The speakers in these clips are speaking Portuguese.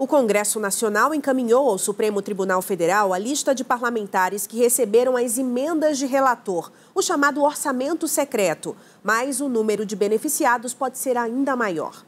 O Congresso Nacional encaminhou ao Supremo Tribunal Federal a lista de parlamentares que receberam as emendas de relator, o chamado orçamento secreto, mas o número de beneficiados pode ser ainda maior.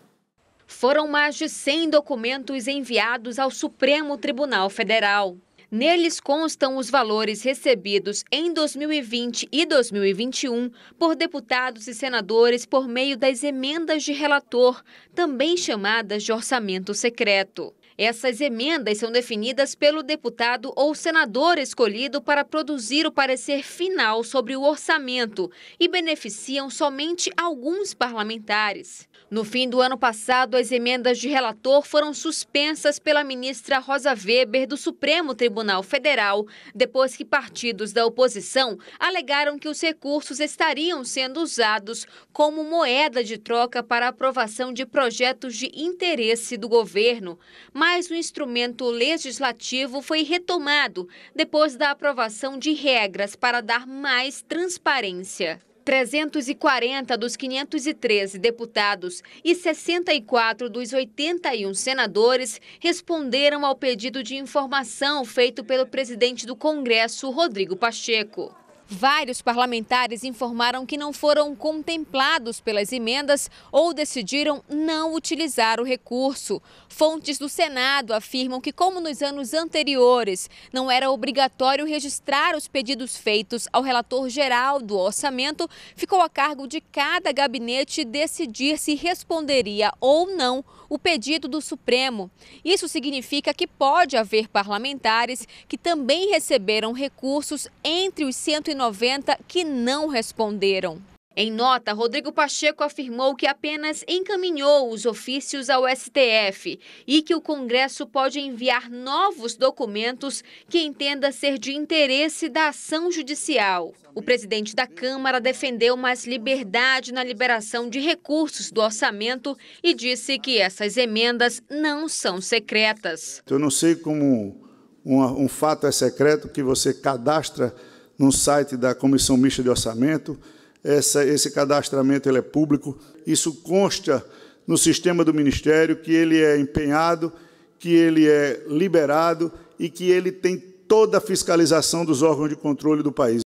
Foram mais de 100 documentos enviados ao Supremo Tribunal Federal. Neles constam os valores recebidos em 2020 e 2021 por deputados e senadores por meio das emendas de relator, também chamadas de orçamento secreto. Essas emendas são definidas pelo deputado ou senador escolhido para produzir o parecer final sobre o orçamento e beneficiam somente alguns parlamentares. No fim do ano passado, as emendas de relator foram suspensas pela ministra Rosa Weber do Supremo Tribunal Federal, depois que partidos da oposição alegaram que os recursos estariam sendo usados como moeda de troca para aprovação de projetos de interesse do governo. Mas mas o instrumento legislativo foi retomado depois da aprovação de regras para dar mais transparência. 340 dos 513 deputados e 64 dos 81 senadores responderam ao pedido de informação feito pelo presidente do Congresso, Rodrigo Pacheco. Vários parlamentares informaram que não foram contemplados pelas emendas ou decidiram não utilizar o recurso. Fontes do Senado afirmam que, como nos anos anteriores, não era obrigatório registrar os pedidos feitos ao relator geral do orçamento, ficou a cargo de cada gabinete decidir se responderia ou não o pedido do Supremo. Isso significa que pode haver parlamentares que também receberam recursos entre os 190 190 que não responderam. Em nota, Rodrigo Pacheco afirmou que apenas encaminhou os ofícios ao STF e que o Congresso pode enviar novos documentos que entenda ser de interesse da ação judicial. O presidente da Câmara defendeu mais liberdade na liberação de recursos do orçamento e disse que essas emendas não são secretas. Eu não sei como um, um fato é secreto que você cadastra no site da Comissão Mista de Orçamento. Essa, esse cadastramento ele é público. Isso consta no sistema do Ministério que ele é empenhado, que ele é liberado e que ele tem toda a fiscalização dos órgãos de controle do país.